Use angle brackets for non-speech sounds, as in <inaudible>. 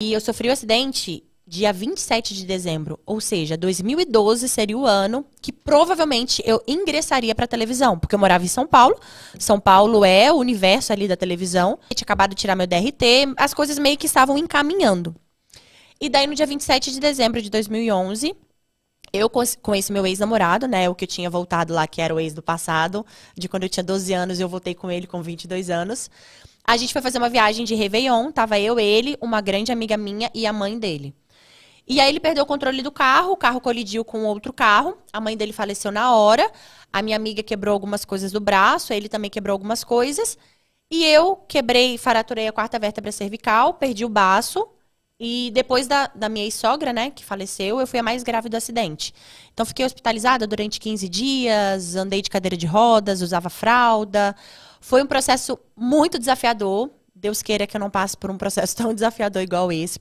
E eu sofri o um acidente dia 27 de dezembro, ou seja, 2012 seria o ano que provavelmente eu ingressaria para televisão, porque eu morava em São Paulo. São Paulo é o universo ali da televisão. Eu tinha acabado de tirar meu DRT, as coisas meio que estavam encaminhando. E daí no dia 27 de dezembro de 2011, eu conheci meu ex-namorado, né? O que eu tinha voltado lá, que era o ex do passado, de quando eu tinha 12 anos, eu voltei com ele com 22 anos. A gente foi fazer uma viagem de Réveillon, tava eu, ele, uma grande amiga minha e a mãe dele. E aí ele perdeu o controle do carro, o carro colidiu com outro carro, a mãe dele faleceu na hora, a minha amiga quebrou algumas coisas do braço, ele também quebrou algumas coisas. E eu quebrei, fraturei a quarta vértebra cervical, perdi o baço, e depois da, da minha ex-sogra, né, que faleceu, eu fui a mais grave do acidente. Então, fiquei hospitalizada durante 15 dias, andei de cadeira de rodas, usava fralda. Foi um processo muito desafiador. Deus queira que eu não passe por um processo <laughs> tão desafiador igual esse,